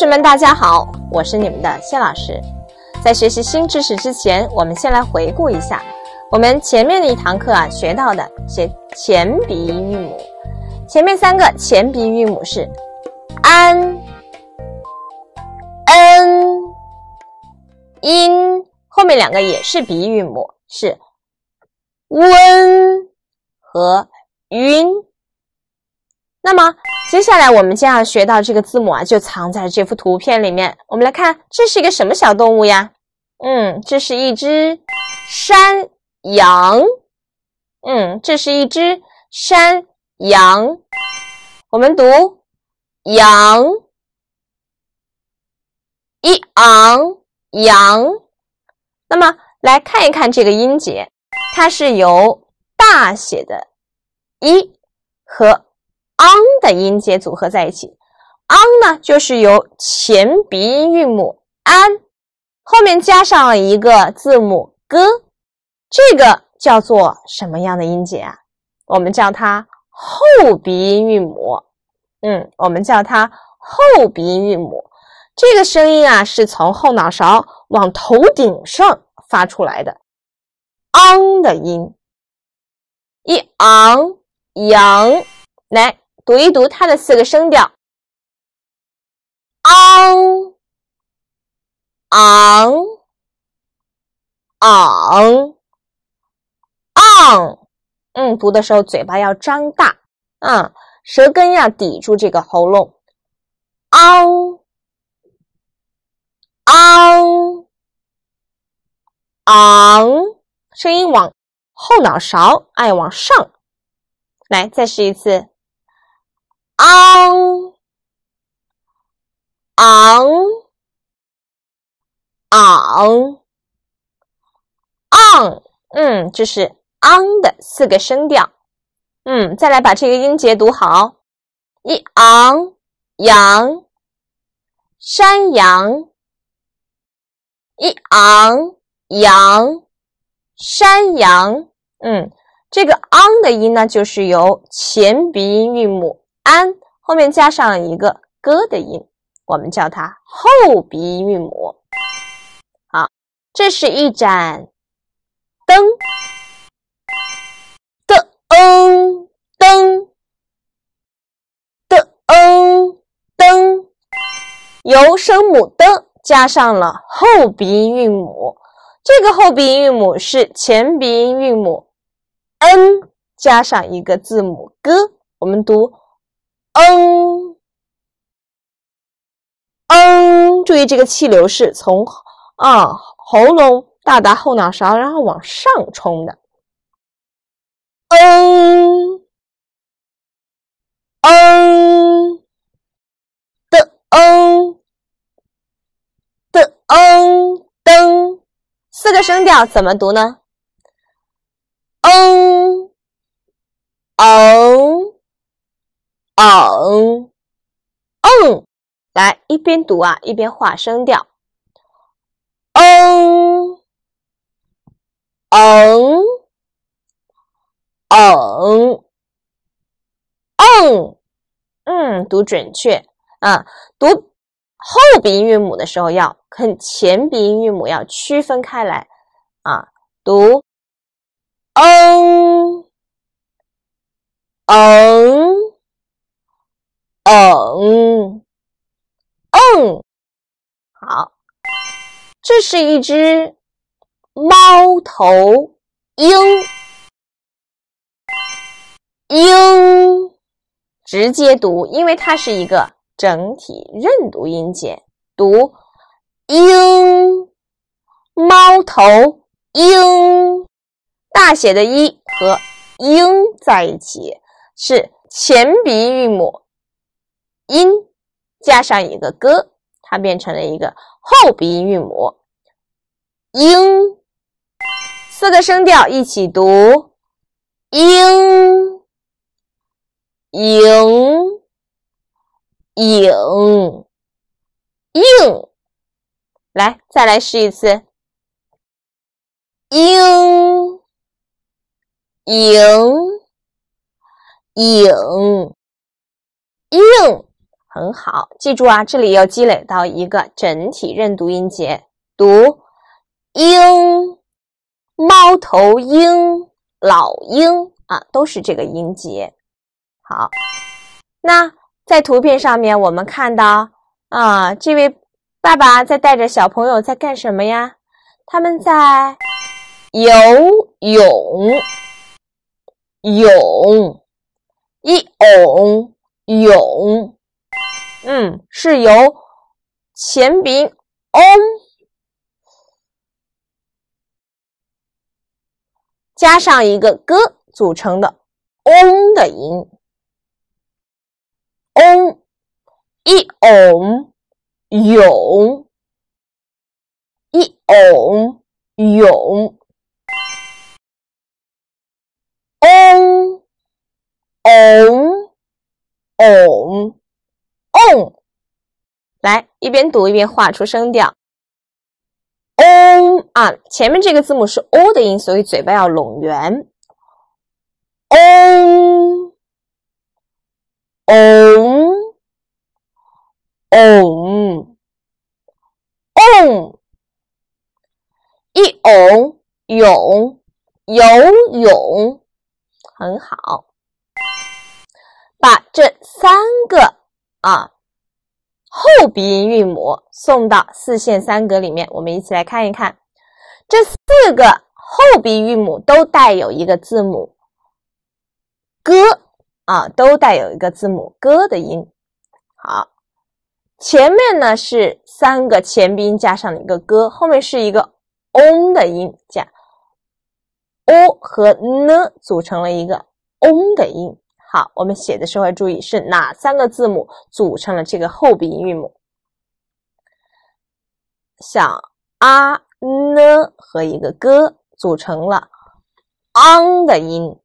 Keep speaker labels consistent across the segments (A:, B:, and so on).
A: 同学们，大家好，我是你们的谢老师。在学习新知识之前，我们先来回顾一下我们前面的一堂课啊，学到的写前鼻韵母，前面三个前鼻韵母是 an、n、后面两个也是鼻韵母是温和云。那么。接下来我们将要学到这个字母啊，就藏在这幅图片里面。我们来看，这是一个什么小动物呀？嗯，这是一只山羊。嗯，这是一只山羊。我们读“羊 ”，y ang，羊。那么来看一看这个音节，它是由大写的“一”和。ang 的音节组合在一起，ang 呢就是由前鼻音韵母 an 后面加上一个字母 g，这个叫做什么样的音节啊？我们叫它后鼻音韵母。嗯，我们叫它后鼻音韵母。这个声音啊是从后脑勺往头顶上发出来
B: 的昂 n 的音一昂扬，来。读一读它的四个声调昂昂
A: 昂昂嗯，读的时候嘴巴要张大，嗯，舌根要抵住这个喉咙
B: 昂昂
A: 昂，声音往后脑勺，哎，往上，来，再
B: 试一次。昂昂昂
A: 昂，嗯，这是昂的四个声调，嗯，再来把这个音节读好。一昂扬，羊山羊一昂扬，羊山羊，嗯，这个昂的音呢，就是由前鼻音韵母。安后面加上一个 g 的音，我们叫它后鼻韵母。好，这是一盏
B: 灯的 e 灯的 e 灯，
A: 由声母的加上了后鼻韵母，这个后鼻韵母是前鼻音韵母 n 加上一个字母 g，我们读。嗯嗯，注意这个气流是从啊喉咙到达后脑勺，
B: 然后往上冲的。嗯嗯，的嗯的嗯噔，四个声调怎么读呢？嗯。一边
A: 读啊，一边画声调。
B: 嗯，嗯，嗯，
A: 嗯，嗯，读准确啊。读后鼻音韵母的时候，要跟前鼻音韵母要区分开来啊。
B: 读嗯，嗯，嗯。嗯，好，这是一只猫头鹰。鹰
A: 直接读，因为它是一个整体认读音节，读鹰猫头鹰。大写的“一”和“鹰”在一起是前鼻韵母 “ing”。加上一个 g，它变成了一个后鼻音韵母 “ing”。四个声调一起读
B: ：ing，ing，ing，ing。来，再来试一次：ing，ing，ing，ing。
A: 很好，记住啊！这里要积累到一个整体认读音节，读鹰、猫头鹰、老鹰啊，都是这个音节。好，那在图片上面我们看到啊，这位爸爸在带着小朋友在干什么呀？他们在
B: 游泳，泳一泳泳。嗯是由前鼻音昂
A: 加上一个哥组成的昂的音
B: 昂一昂勇一昂勇昂昂昂 o 来
A: 一边读一边画出声调。嗡啊，前面这个字母是 o 的音，所以嘴巴要拢圆。嗡，
B: 嗡，嗡，嗡，一嗡，涌，游泳，很好。
A: 把这三个啊。后鼻音韵母送到四线三格里面，我们一起来看一看，这四个后鼻韵母都带有一个字母“ g 啊，都带有一个字母“ g 的音。好，前面呢是三个前鼻音加上一个“ g 后面是一个 “ong” 的音，加 “o” 和 “n” 组成了一个 “ong” 的音。好，我们写的时候要注意，是哪三个字母组成了这个后鼻音韵母？像 a、呢和一个 g 组成了 ang 的音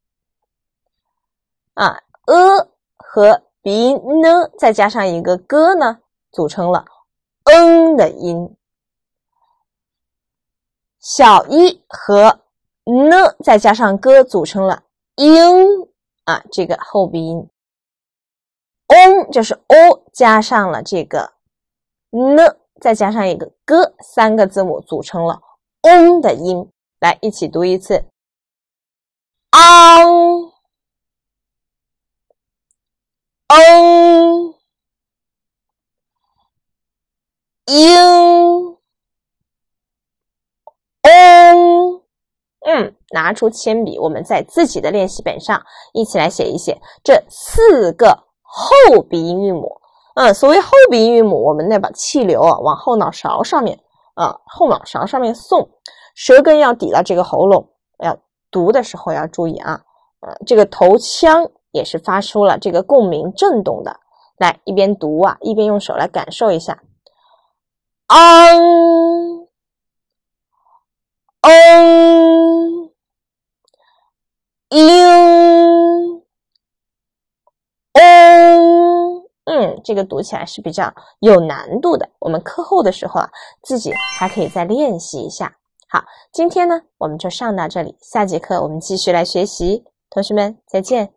A: 啊，e 和鼻音呢，再加上一个 g 呢，组成了嗯 n 的音。小 i 和 n 再加上 g 组成了 ing。啊，这个后鼻音 o n 就是 o 加上了这个 n，再加上一个 g，三个字母组成了 ong 的音。来，一起读一次
B: o n g n g i n
A: 拿出铅笔，我们在自己的练习本上一起来写一写这四个后鼻音韵母。嗯，所谓后鼻音韵母，我们得把气流啊往后脑勺上面啊，后脑勺上面送，舌根要抵到这个喉咙。要读的时候要注意啊，呃，这个头腔也是发出了这个共鸣震动的。来，一边读啊，一边用手来感受一下。
B: 昂、哦。英，
A: 嗯，嗯，这个读起来是比较有难度的。我们课后的时候啊，自己还可以再练习一下。好，今天呢，我们就上到这里，下节课我们继续来学习。同学们，再见。